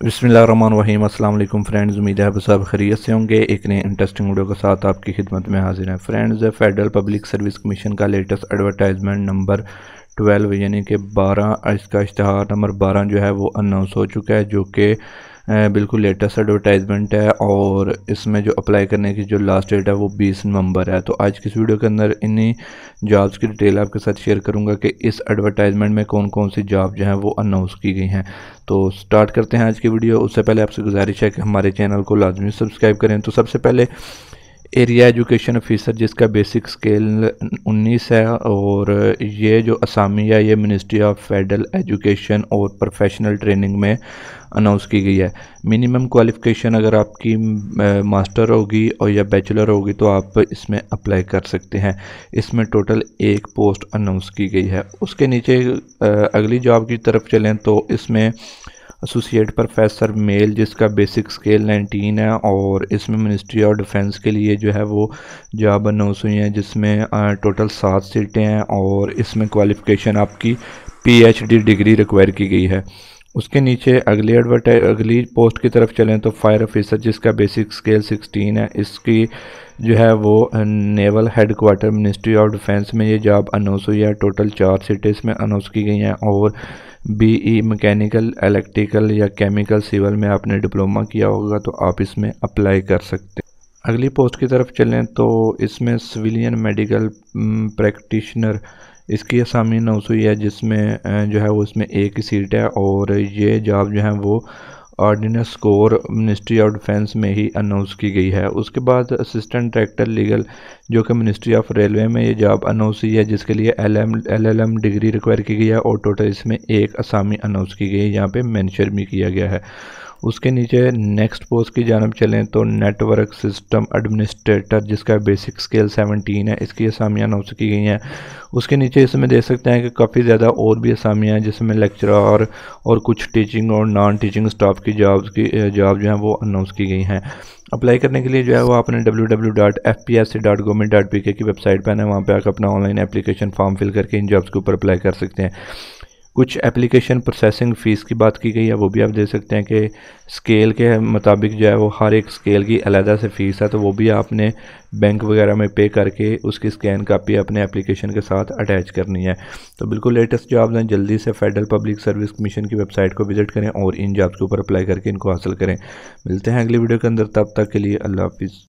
बसमीम अल्लाम फ्रेंड्स उम्मीद है आप खरीत से होंगे एक नए इंटरेस्टिंग वीडियो के साथ आपकी खिदमत में हाजिर हैं friends federal public service commission का लेटेस्ट एडवर्टाइजमेंट नंबर ट्वेल्व यानी कि बारह इसका इश्तहार नंबर बारह जो है वो अनाउंस हो चुका है जो कि बिल्कुल लेटेस्ट एडवर्टाइजमेंट है और इसमें जो अप्लाई करने की जो लास्ट डेट है वो बीस नवंबर है तो आज की इस वीडियो के अंदर इन्हीं जॉब्स की डिटेल आपके साथ शेयर करूँगा कि इस एडवर्टाइजमेंट में कौन कौन सी जॉब जो है वो अनाउंस की गई हैं तो स्टार्ट करते हैं आज की वीडियो उससे पहले आपसे गुजारिश है कि हमारे चैनल को लाजमी सब्सक्राइब करें तो सबसे पहले एरिया एजुकेशन ऑफिसर जिसका बेसिक स्केल 19 है और ये जो असामी है ये मिनिस्ट्री ऑफ फेडरल एजुकेशन और प्रोफेशनल ट्रेनिंग में अनाउंस की गई है मिनिमम क्वालिफ़िकेशन अगर आपकी मास्टर होगी और या बैचलर होगी तो आप इसमें अप्लाई कर सकते हैं इसमें टोटल एक पोस्ट अनाउंस की गई है उसके नीचे अगली जॉब की तरफ चलें तो इसमें एसोसिएट प्रोफेसर मेल जिसका बेसिक स्केल 19 है और इसमें मिनिस्ट्री ऑफ डिफेंस के लिए जो है वो जॉब अनाउंस हुई है जिसमें टोटल सात सीटें हैं और इसमें क्वालिफ़िकेशन आपकी पीएचडी डिग्री रिक्वायर की गई है उसके नीचे अगली एडवर्टाइज अगली पोस्ट की तरफ चलें तो फायर ऑफिसर जिसका बेसिक स्केल 16 है इसकी जो है वो naval headquarter ministry of defence में ये जॉब अनाउंस हुई है टोटल चार सिटीज में अनाउंस की गई हैं और बीई मैकेनिकल इलेक्ट्रिकल या केमिकल सिविल में आपने डिप्लोमा किया होगा तो आप इसमें अप्लाई कर सकते हैं अगली पोस्ट की तरफ चलें तो इसमें सिविलियन मेडिकल प्रैक्टिशनर इसकी असामी नौ सौ है जिसमें जो है वो इसमें एक ही सीट है और ये जॉब जो है वो ordnance corps ministry of defence में ही अनाउंस की गई है उसके बाद असिस्टेंट डायरेक्टर लीगल जो कि मिनिस्ट्री ऑफ रेलवे में ये जॉब अनाउंस हुई है जिसके लिए L M L L M degree require की गई है और टोटल इसमें एक असामी अनाउंस की गई है यहाँ पे मैंशन भी किया गया है उसके नीचे नेक्स्ट पोस्ट की जानब चलें तो नेटवर्क सिस्टम एडमिनिस्ट्रेटर जिसका बेसिक स्केल 17 है इसकी असामियाँ नोट की गई हैं उसके नीचे इसमें देख सकते हैं कि काफ़ी ज़्यादा और भी असामियाँ हैं जिसमें लेक्चरर और कुछ टीचिंग और नॉन टीचिंग स्टाफ की जॉब्स की जॉब जो हैं वो अनाउंस की गई हैं अप्लाई करने के लिए जो है वो आपने W W dot F P S C government dot P K की वेबसाइट पर ना है वहाँ पर आप अपना ऑनलाइन एप्लीकेशन फॉर्म फिल करके इन जॉब्स के ऊपर अप्लाई कर सकते हैं कुछ एप्लीकेशन प्रोसेसिंग फ़ीस की बात की गई है वो भी आप दे सकते हैं कि स्केल के मुताबिक जो है वो हर एक स्केल की अलहदा से फ़ीस है तो वो भी आपने बैंक वगैरह में पे करके उसकी स्कैन कापी अपने एप्लीकेशन के साथ अटैच करनी है तो बिल्कुल लेटेस्ट जॉब्स हैं जल्दी से फेडरल पब्लिक सर्विस कमीशन की वेबसाइट को विजिट करें और इन जॉब्स के ऊपर अप्लाई करके इनको हासिल करें मिलते हैं अगली वीडियो के अंदर तब तक के लिए अल्लाह हाफिज़